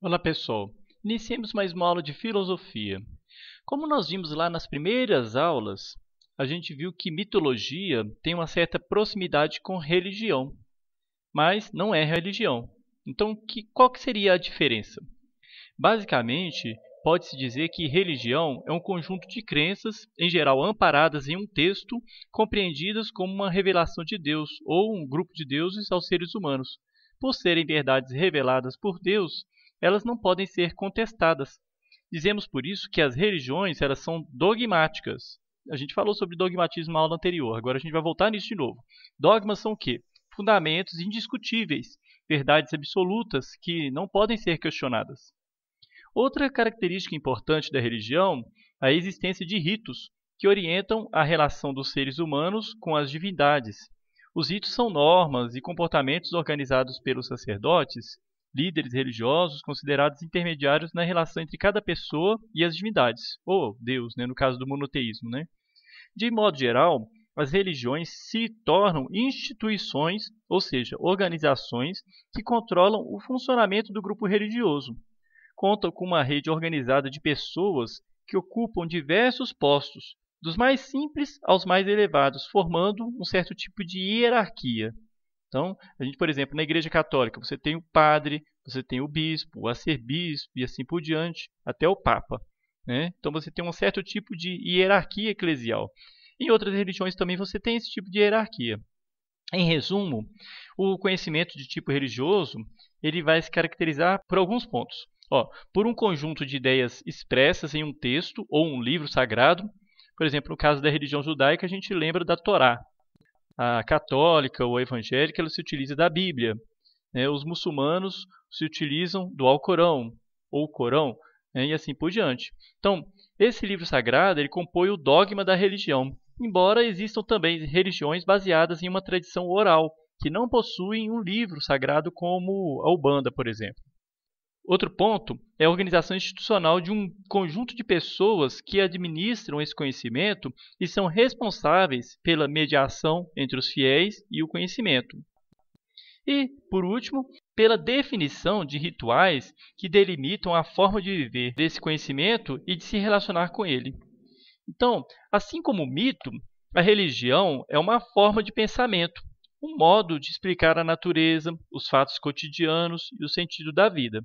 Olá pessoal, iniciemos mais uma aula de filosofia. Como nós vimos lá nas primeiras aulas, a gente viu que mitologia tem uma certa proximidade com religião, mas não é religião. Então, que, qual que seria a diferença? Basicamente, pode-se dizer que religião é um conjunto de crenças, em geral amparadas em um texto, compreendidas como uma revelação de Deus ou um grupo de deuses aos seres humanos. Por serem verdades reveladas por Deus, elas não podem ser contestadas. Dizemos por isso que as religiões elas são dogmáticas. A gente falou sobre dogmatismo na aula anterior, agora a gente vai voltar nisso de novo. Dogmas são o quê? Fundamentos indiscutíveis, verdades absolutas que não podem ser questionadas. Outra característica importante da religião é a existência de ritos que orientam a relação dos seres humanos com as divindades. Os ritos são normas e comportamentos organizados pelos sacerdotes líderes religiosos considerados intermediários na relação entre cada pessoa e as divindades, ou Deus, né, no caso do monoteísmo. Né? De modo geral, as religiões se tornam instituições, ou seja, organizações que controlam o funcionamento do grupo religioso. Contam com uma rede organizada de pessoas que ocupam diversos postos, dos mais simples aos mais elevados, formando um certo tipo de hierarquia. Então, a gente, por exemplo, na Igreja Católica, você tem o padre, você tem o bispo, o arcebispo e assim por diante, até o papa. Né? Então, você tem um certo tipo de hierarquia eclesial. Em outras religiões também você tem esse tipo de hierarquia. Em resumo, o conhecimento de tipo religioso ele vai se caracterizar por alguns pontos. Ó, por um conjunto de ideias expressas em um texto ou um livro sagrado. Por exemplo, no caso da religião judaica, a gente lembra da Torá, a católica ou a evangélica ela se utiliza da Bíblia. Né? Os muçulmanos se utilizam do Alcorão ou Corão né? e assim por diante. Então, esse livro sagrado ele compõe o dogma da religião, embora existam também religiões baseadas em uma tradição oral que não possuem um livro sagrado como a Ubanda, por exemplo. Outro ponto é a organização institucional de um conjunto de pessoas que administram esse conhecimento e são responsáveis pela mediação entre os fiéis e o conhecimento. E, por último, pela definição de rituais que delimitam a forma de viver desse conhecimento e de se relacionar com ele. Então, assim como o mito, a religião é uma forma de pensamento, um modo de explicar a natureza, os fatos cotidianos e o sentido da vida.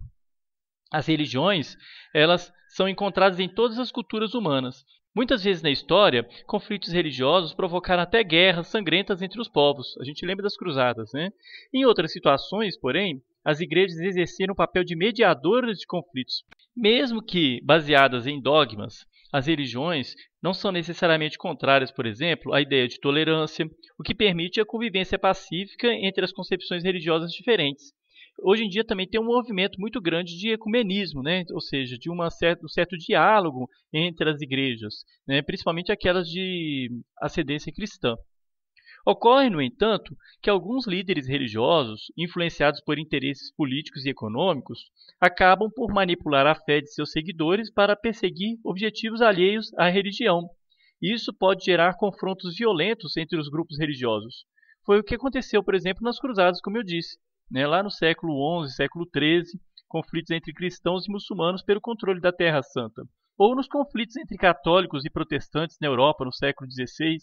As religiões, elas são encontradas em todas as culturas humanas. Muitas vezes na história, conflitos religiosos provocaram até guerras sangrentas entre os povos. A gente lembra das cruzadas, né? Em outras situações, porém, as igrejas exerceram o papel de mediadoras de conflitos. Mesmo que baseadas em dogmas, as religiões não são necessariamente contrárias, por exemplo, à ideia de tolerância, o que permite a convivência pacífica entre as concepções religiosas diferentes hoje em dia também tem um movimento muito grande de ecumenismo, né? ou seja, de uma certa, um certo diálogo entre as igrejas, né? principalmente aquelas de ascendência cristã. Ocorre, no entanto, que alguns líderes religiosos, influenciados por interesses políticos e econômicos, acabam por manipular a fé de seus seguidores para perseguir objetivos alheios à religião. Isso pode gerar confrontos violentos entre os grupos religiosos. Foi o que aconteceu, por exemplo, nas Cruzadas, como eu disse. Né? Lá no século XI, século XIII, conflitos entre cristãos e muçulmanos pelo controle da Terra Santa. Ou nos conflitos entre católicos e protestantes na Europa no século XVI.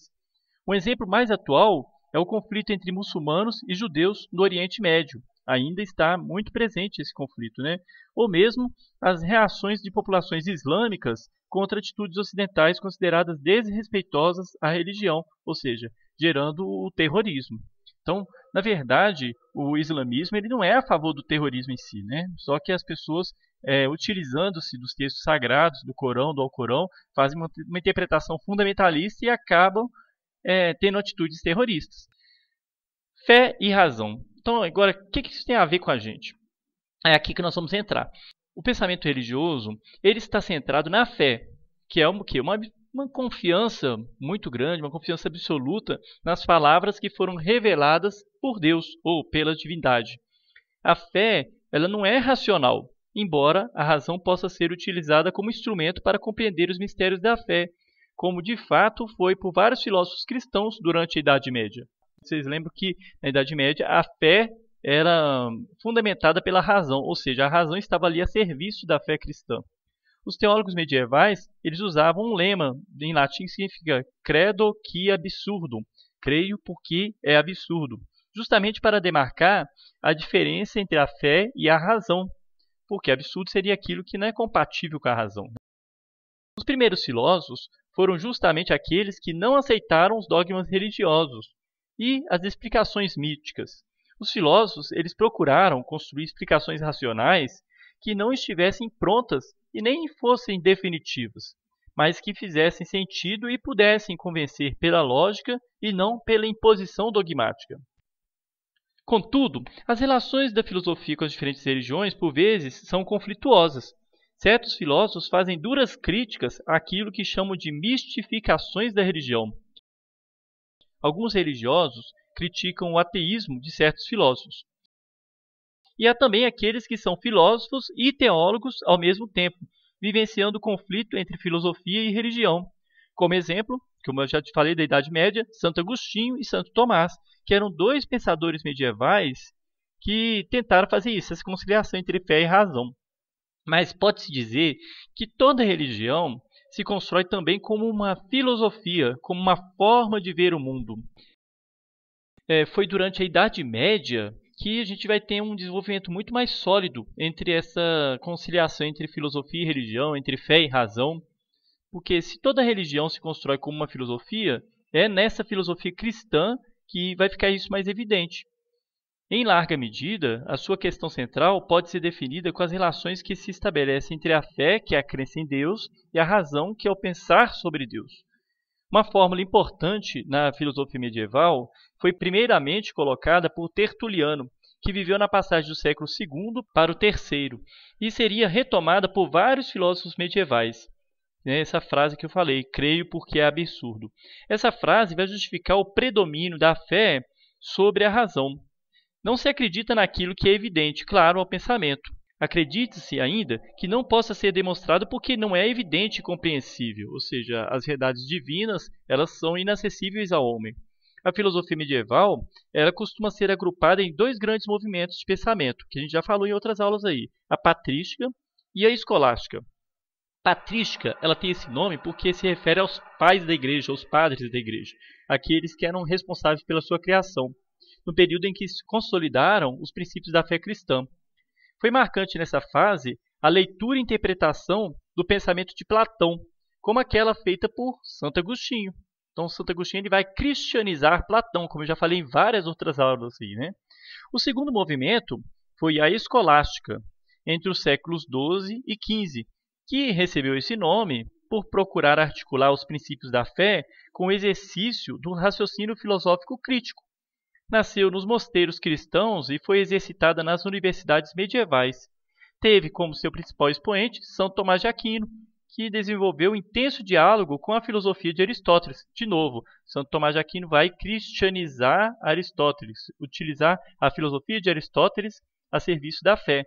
Um exemplo mais atual é o conflito entre muçulmanos e judeus no Oriente Médio. Ainda está muito presente esse conflito, né? Ou mesmo as reações de populações islâmicas contra atitudes ocidentais consideradas desrespeitosas à religião, ou seja, gerando o terrorismo. Então, na verdade, o islamismo ele não é a favor do terrorismo em si, né? Só que as pessoas, é, utilizando-se dos textos sagrados, do Corão, do Alcorão, fazem uma, uma interpretação fundamentalista e acabam é, tendo atitudes terroristas. Fé e razão. Então, agora, o que, que isso tem a ver com a gente? É aqui que nós vamos entrar. O pensamento religioso ele está centrado na fé, que é uma, que uma uma confiança muito grande, uma confiança absoluta nas palavras que foram reveladas por Deus ou pela divindade. A fé, ela não é racional, embora a razão possa ser utilizada como instrumento para compreender os mistérios da fé, como de fato foi por vários filósofos cristãos durante a Idade Média. Vocês lembram que na Idade Média a fé era fundamentada pela razão, ou seja, a razão estava ali a serviço da fé cristã. Os teólogos medievais, eles usavam um lema, em latim significa credo que absurdo", creio porque é absurdo, justamente para demarcar a diferença entre a fé e a razão, porque absurdo seria aquilo que não é compatível com a razão. Os primeiros filósofos foram justamente aqueles que não aceitaram os dogmas religiosos e as explicações míticas. Os filósofos, eles procuraram construir explicações racionais que não estivessem prontas e nem fossem definitivas, mas que fizessem sentido e pudessem convencer pela lógica e não pela imposição dogmática. Contudo, as relações da filosofia com as diferentes religiões, por vezes, são conflituosas. Certos filósofos fazem duras críticas àquilo que chamam de mistificações da religião. Alguns religiosos criticam o ateísmo de certos filósofos, e há também aqueles que são filósofos e teólogos ao mesmo tempo, vivenciando o conflito entre filosofia e religião. Como exemplo, como eu já te falei da Idade Média, Santo Agostinho e Santo Tomás, que eram dois pensadores medievais que tentaram fazer isso, essa conciliação entre fé e razão. Mas pode-se dizer que toda religião se constrói também como uma filosofia, como uma forma de ver o mundo. É, foi durante a Idade Média que a gente vai ter um desenvolvimento muito mais sólido entre essa conciliação entre filosofia e religião, entre fé e razão. Porque se toda religião se constrói como uma filosofia, é nessa filosofia cristã que vai ficar isso mais evidente. Em larga medida, a sua questão central pode ser definida com as relações que se estabelecem entre a fé, que é a crença em Deus, e a razão, que é o pensar sobre Deus. Uma fórmula importante na filosofia medieval foi primeiramente colocada por Tertuliano, que viveu na passagem do século II para o III, e seria retomada por vários filósofos medievais. É essa frase que eu falei, creio porque é absurdo. Essa frase vai justificar o predomínio da fé sobre a razão. Não se acredita naquilo que é evidente, claro, ao pensamento acredite se ainda que não possa ser demonstrado porque não é evidente e compreensível, ou seja, as verdades divinas elas são inacessíveis ao homem. A filosofia medieval ela costuma ser agrupada em dois grandes movimentos de pensamento, que a gente já falou em outras aulas aí, a patrística e a escolástica. Patrística ela tem esse nome porque se refere aos pais da igreja, aos padres da igreja, aqueles que eram responsáveis pela sua criação, no período em que se consolidaram os princípios da fé cristã. Foi marcante nessa fase a leitura e interpretação do pensamento de Platão, como aquela feita por Santo Agostinho. Então, Santo Agostinho ele vai cristianizar Platão, como eu já falei em várias outras aulas. aí, né? O segundo movimento foi a escolástica, entre os séculos XII e XV, que recebeu esse nome por procurar articular os princípios da fé com o exercício do raciocínio filosófico crítico, Nasceu nos mosteiros cristãos e foi exercitada nas universidades medievais. Teve como seu principal expoente São Tomás de Aquino, que desenvolveu um intenso diálogo com a filosofia de Aristóteles. De novo, São Tomás de Aquino vai cristianizar Aristóteles, utilizar a filosofia de Aristóteles a serviço da fé.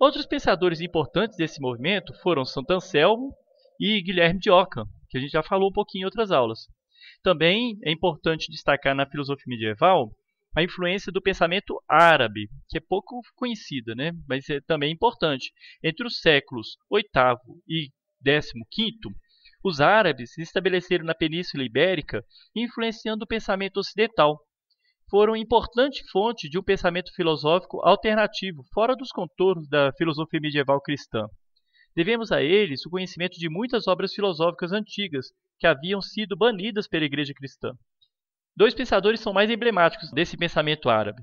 Outros pensadores importantes desse movimento foram Santo Anselmo e Guilherme de Ockham, que a gente já falou um pouquinho em outras aulas. Também é importante destacar na filosofia medieval a influência do pensamento árabe, que é pouco conhecida, né? mas é também importante. Entre os séculos VIII e XV, os árabes se estabeleceram na Península Ibérica, influenciando o pensamento ocidental. Foram importante fonte de um pensamento filosófico alternativo, fora dos contornos da filosofia medieval cristã. Devemos a eles o conhecimento de muitas obras filosóficas antigas que haviam sido banidas pela Igreja cristã. Dois pensadores são mais emblemáticos desse pensamento árabe.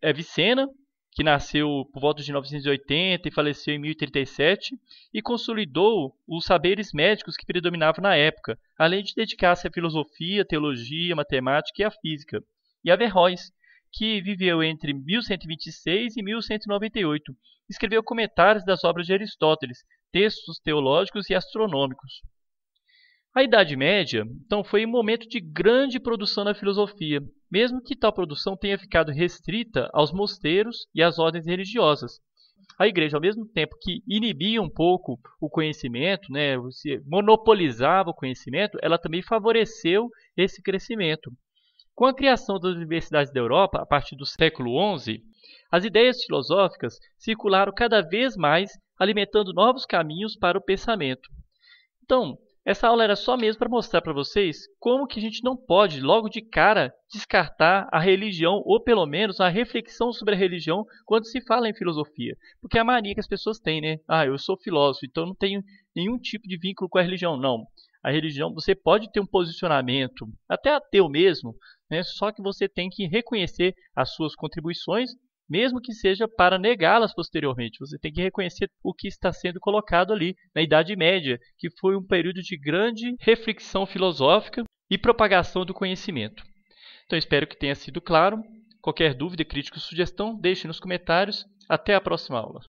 É Vicena, que nasceu por volta de 980 e faleceu em 1037, e consolidou os saberes médicos que predominavam na época, além de dedicar-se à filosofia, teologia, matemática e à física. E Averroes, que viveu entre 1126 e 1198, escreveu comentários das obras de Aristóteles textos teológicos e astronômicos. A Idade Média, então, foi um momento de grande produção na filosofia, mesmo que tal produção tenha ficado restrita aos mosteiros e às ordens religiosas. A igreja, ao mesmo tempo que inibia um pouco o conhecimento, né, monopolizava o conhecimento, ela também favoreceu esse crescimento. Com a criação das universidades da Europa, a partir do século XI, as ideias filosóficas circularam cada vez mais alimentando novos caminhos para o pensamento. Então, essa aula era só mesmo para mostrar para vocês como que a gente não pode, logo de cara, descartar a religião, ou pelo menos a reflexão sobre a religião, quando se fala em filosofia. Porque é a mania que as pessoas têm, né? Ah, eu sou filósofo, então não tenho nenhum tipo de vínculo com a religião. Não. A religião, você pode ter um posicionamento, até ateu mesmo, né? só que você tem que reconhecer as suas contribuições mesmo que seja para negá-las posteriormente. Você tem que reconhecer o que está sendo colocado ali na Idade Média, que foi um período de grande reflexão filosófica e propagação do conhecimento. Então espero que tenha sido claro. Qualquer dúvida, crítica ou sugestão, deixe nos comentários. Até a próxima aula.